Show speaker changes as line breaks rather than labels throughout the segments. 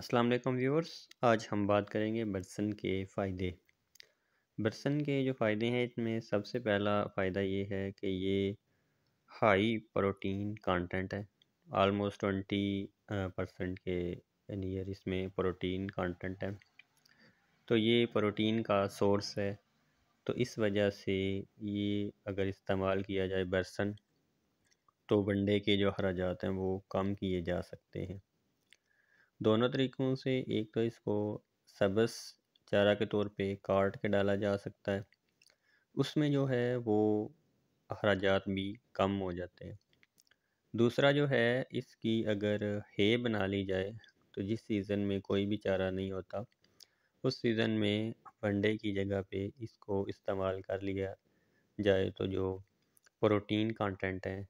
अस्सलाम वालेकुम व्यूअर्स आज हम बात करेंगे बर्सन के फ़ायदे बर्सन के जो फ़ायदे हैं इसमें सबसे पहला फ़ायदा ये है कि ये हाई प्रोटीन कंटेंट है आलमोस्ट ट्वेंटी परसेंट के नियर इसमें प्रोटीन कंटेंट है तो ये प्रोटीन का सोर्स है तो इस वजह से ये अगर इस्तेमाल किया जाए बर्सन तो बंडे के जो अखराज हैं वो कम किए जा सकते हैं दोनों तरीक़ों से एक तो इसको सबस चारा के तौर पे काट के डाला जा सकता है उसमें जो है वो अखराज भी कम हो जाते हैं दूसरा जो है इसकी अगर हे बना ली जाए तो जिस सीज़न में कोई भी चारा नहीं होता उस सीज़न में अंडे की जगह पे इसको इस्तेमाल कर लिया जाए तो जो प्रोटीन कंटेंट हैं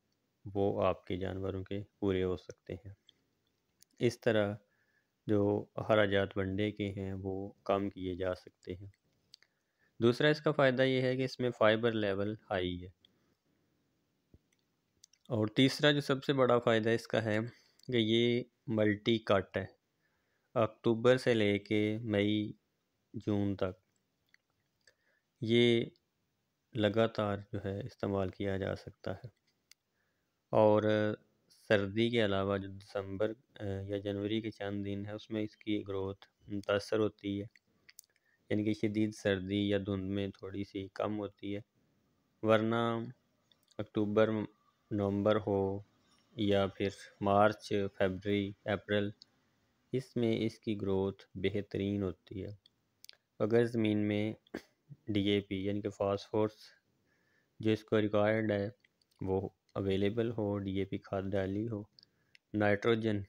वो आपके जानवरों के पूरे हो सकते हैं इस तरह जो अखराजात बनने के हैं वो कम किए जा सकते हैं दूसरा इसका फ़ायदा ये है कि इसमें फ़ाइबर लेवल हाई है और तीसरा जो सबसे बड़ा फ़ायदा इसका है कि ये मल्टी कट है अक्टूबर से ले कर मई जून तक ये लगातार जो है इस्तेमाल किया जा सकता है और सर्दी के अलावा जो दिसंबर या जनवरी के चंद दिन है उसमें इसकी ग्रोथ मुतासर होती है यानी कि शदीद सर्दी या धुंध में थोड़ी सी कम होती है वरना अक्टूबर नवंबर हो या फिर मार्च फरवरी अप्रैल इसमें इसकी ग्रोथ बेहतरीन होती है अगर ज़मीन में डीएपी यानी कि फास्फोर्स जो इसको रिक्वायर्ड है वो अवेलेबल हो डीएपी खाद डाली हो नाइट्रोजन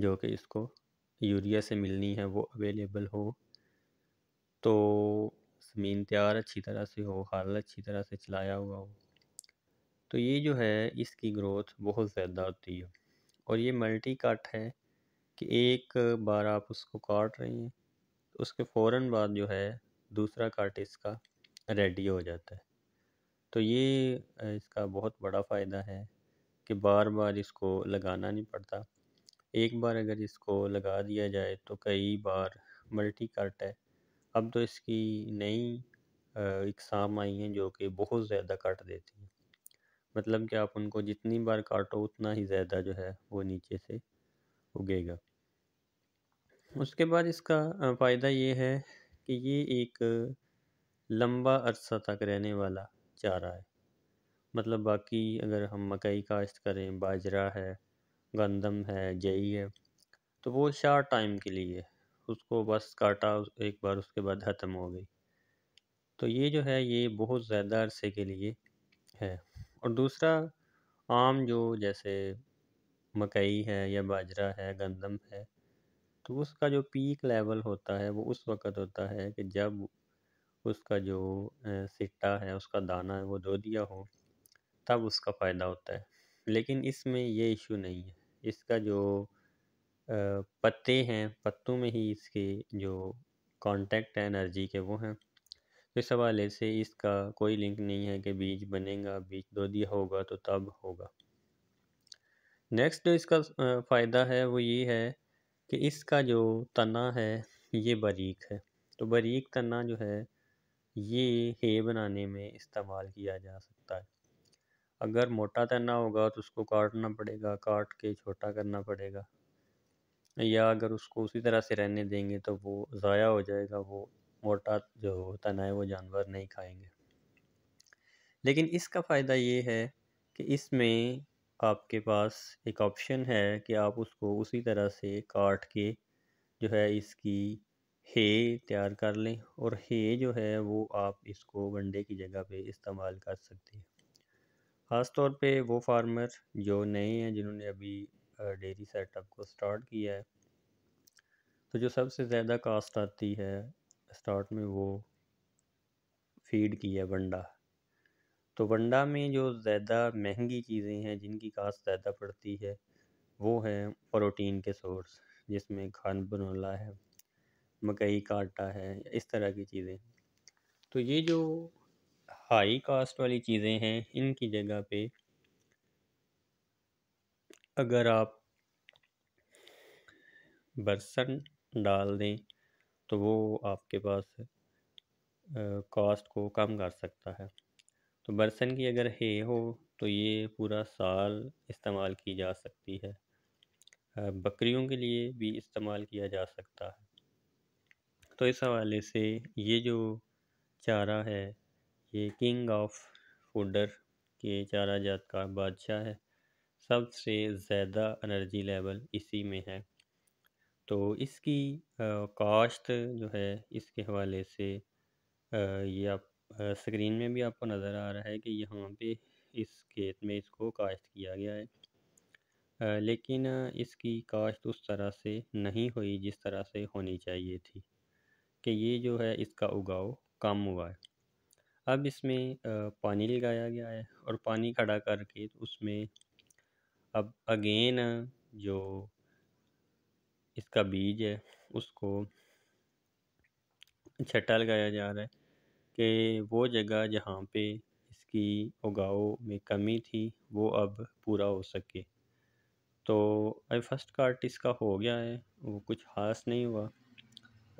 जो कि इसको यूरिया से मिलनी है वो अवेलेबल हो तो ज़मीन तैयार अच्छी तरह से हो हाल अच्छी तरह से चलाया हुआ हो तो ये जो है इसकी ग्रोथ बहुत ज़्यादा होती है और ये मल्टी काट है कि एक बार आप उसको काट रहे हैं उसके फ़ौर बाद जो है दूसरा काट इसका रेडी हो जाता है तो ये इसका बहुत बड़ा फ़ायदा है कि बार बार इसको लगाना नहीं पड़ता एक बार अगर इसको लगा दिया जाए तो कई बार मल्टी कट है अब तो इसकी नई इकसाम आई हैं जो कि बहुत ज़्यादा काट देती हैं मतलब कि आप उनको जितनी बार काटो उतना ही ज़्यादा जो है वो नीचे से उगेगा उसके बाद इसका फ़ायदा ये है कि ये एक लंबा अरसा तक रहने वाला चारा है मतलब बाकी अगर हम मकई काश्त करें बाजरा है गंदम है जई है तो वो शार्ट टाइम के लिए उसको बस काटा एक बार उसके बाद ख़त्म हो गई तो ये जो है ये बहुत ज़्यादा अरसे के लिए है और दूसरा आम जो जैसे मकई है या बाजरा है गंदम है तो उसका जो पीक लेवल होता है वो उस वक़्त होता है कि जब उसका जो सिट्टा है उसका दाना है वो धो दिया हो तब उसका फ़ायदा होता है लेकिन इसमें ये इशू नहीं है इसका जो पत्ते हैं पत्तों में ही इसके जो कांटेक्ट है एनर्जी के वो हैं तो इस हवाले से इसका कोई लिंक नहीं है कि बीज बनेगा बीज दो दिया होगा तो तब होगा नेक्स्ट जो इसका फ़ायदा है वो ये है कि इसका जो तना है ये बारीक है तो बारीक तना जो है ये हे बनाने में इस्तेमाल किया जा सकता है अगर मोटा तना होगा तो उसको काटना पड़ेगा काट के छोटा करना पड़ेगा या अगर उसको उसी तरह से रहने देंगे तो वो ज़ाया हो जाएगा वो मोटा जो होता है वो जानवर नहीं खाएंगे लेकिन इसका फ़ायदा ये है कि इसमें आपके पास एक ऑप्शन है कि आप उसको उसी तरह से काट के जो है इसकी हे तैयार कर लें और हे जो है वो आप इसको वनडे की जगह पे इस्तेमाल कर सकते हैं ख़ास तौर पे वो फार्मर जो नए हैं जिन्होंने अभी डेयरी सेटअप को स्टार्ट किया है तो जो सबसे ज़्यादा कास्ट आती है स्टार्ट में वो फीड की है वंडा तो वंडा में जो ज़्यादा महंगी चीज़ें हैं जिनकी कास्ट ज़्यादा पड़ती है वो है प्रोटीन के सोर्स जिसमें खान बनोला है मकई का आटा है इस तरह की चीज़ें तो ये जो हाई कास्ट वाली चीज़ें हैं इनकी जगह पे अगर आप बरसन डाल दें तो वो आपके पास कॉस्ट को कम कर सकता है तो बरसन की अगर हे हो तो ये पूरा साल इस्तेमाल की जा सकती है बकरियों के लिए भी इस्तेमाल किया जा सकता है तो इस हवाले से ये जो चारा है ये किंग ऑफ फूडर के चारा जात का बादशाह है सबसे ज़्यादा एनर्जी लेवल इसी में है तो इसकी काश्त जो है इसके हवाले से ये आप स्क्रीन में भी आपको नज़र आ रहा है कि यहाँ पे इस खेत में इसको काश्त किया गया है लेकिन इसकी काश्त उस तरह से नहीं हुई जिस तरह से होनी चाहिए थी कि ये जो है इसका उगाव कम हुआ है अब इसमें पानी लगाया गया है और पानी खड़ा करके उसमें अब अगेन जो इसका बीज है उसको छट्टा लगाया जा रहा है कि वो जगह जहाँ पे इसकी उगाओ में कमी थी वो अब पूरा हो सके तो फर्स्ट कार्ट इसका हो गया है वो कुछ खास नहीं हुआ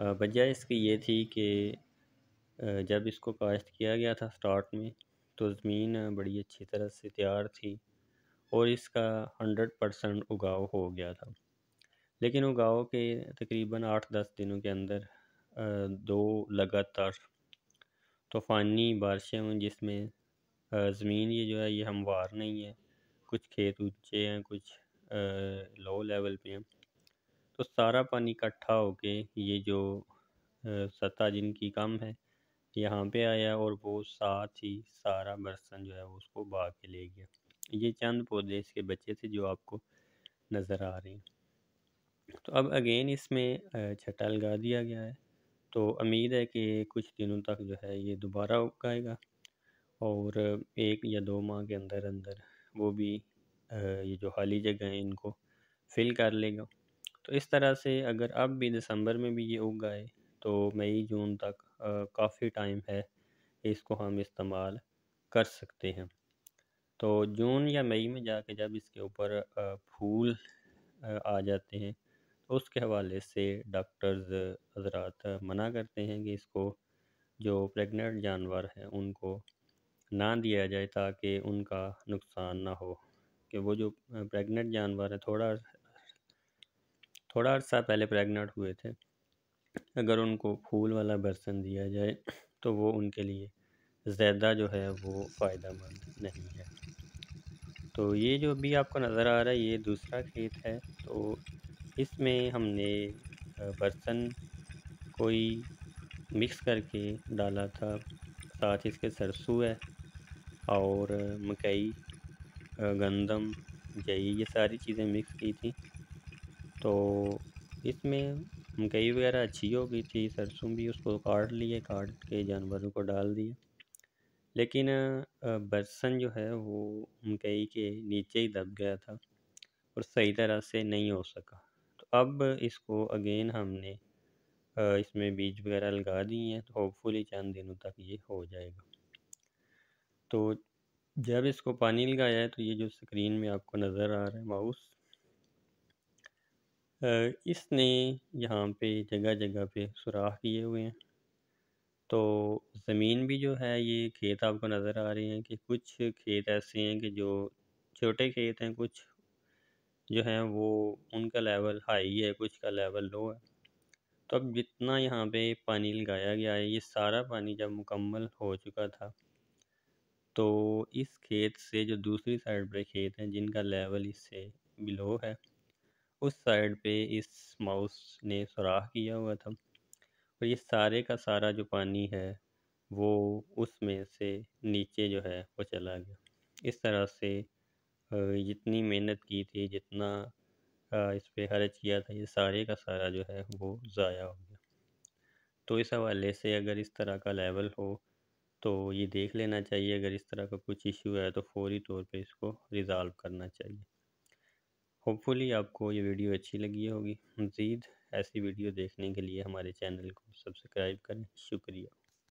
वजह इसकी ये थी कि जब इसको काश्त किया गया था स्टार्ट में तो ज़मीन बड़ी अच्छी तरह से तैयार थी और इसका हंड्रेड परसेंट उगाव हो गया था लेकिन उगाव के तकरीबन आठ दस दिनों के अंदर दो लगातार तूफ़ानी बारिशें हुई जिसमें ज़मीन ये जो है ये हमवार नहीं है कुछ खेत ऊंचे हैं कुछ लो लेवल पे हैं तो सारा पानी इकट्ठा होके ये जो सतह जिनकी कम है यहाँ पे आया और वो साथ ही सारा बर्सन जो है वो उसको बहा के ले गया ये चंद पौधे इसके बच्चे थे जो आपको नज़र आ रहे हैं तो अब अगेन इसमें छटा लगा दिया गया है तो उम्मीद है कि कुछ दिनों तक जो है ये दोबारा उगाएगा और एक या दो माह के अंदर अंदर वो भी ये जो खाली जगह है इनको फिल कर लेगा तो इस तरह से अगर अब भी दिसंबर में भी ये उग गए तो मई जून तक काफ़ी टाइम है इसको हम इस्तेमाल कर सकते हैं तो जून या मई में जाके जब इसके ऊपर फूल आ जाते हैं तो उसके हवाले से डॉक्टर्स हजरात मना करते हैं कि इसको जो प्रेग्नेंट जानवर हैं उनको ना दिया जाए ताकि उनका नुकसान ना हो कि वो जो प्रेग्नेंट जानवर है थोड़ा थोड़ा अर्सा पहले प्रेग्नेंट हुए थे अगर उनको फूल वाला बर्तन दिया जाए तो वो उनके लिए ज़्यादा जो है वो फ़ायदेमंद नहीं है तो ये जो अभी आपको नज़र आ रहा है ये दूसरा खेत है तो इसमें हमने बर्तन कोई मिक्स करके डाला था साथ इसके सरसों है और मकई गंदम जई ये सारी चीज़ें मिक्स की थी तो इसमें मकई वगैरह अच्छी हो गई थी सरसों भी उसको काट लिए काट के जानवरों को डाल दिया लेकिन बरसन जो है वो मकई के नीचे ही दब गया था और सही तरह से नहीं हो सका तो अब इसको अगेन हमने इसमें बीज वगैरह लगा दिए हैं तो होपफुली चंद दिनों तक ये हो जाएगा तो जब इसको पानी लगाया है तो ये जो स्क्रीन में आपको नज़र आ रहा है माउस इसने यहाँ पे जगह जगह पे सुराख किए हुए हैं तो ज़मीन भी जो है ये खेत आपको नज़र आ रहे हैं कि कुछ खेत ऐसे हैं कि जो छोटे खेत हैं कुछ जो हैं वो उनका लेवल हाई है कुछ का लेवल लो है तो अब जितना यहाँ पे पानी लगाया गया है ये सारा पानी जब मुकम्मल हो चुका था तो इस खेत से जो दूसरी साइड पर खेत हैं जिनका लेवल इससे बिलो है उस साइड पे इस माउस ने सुराख किया हुआ था और ये सारे का सारा जो पानी है वो उसमें से नीचे जो है वो चला गया इस तरह से जितनी मेहनत की थी जितना इस पर खर्च किया था ये सारे का सारा जो है वो ज़ाया हो गया तो इस हवाले से अगर इस तरह का लेवल हो तो ये देख लेना चाहिए अगर इस तरह का कुछ इशू है तो फौरी तौर पे इसको रिज़ाल्व करना चाहिए होपफुली आपको ये वीडियो अच्छी लगी होगी मज़ीद ऐसी वीडियो देखने के लिए हमारे चैनल को सब्सक्राइब करें शुक्रिया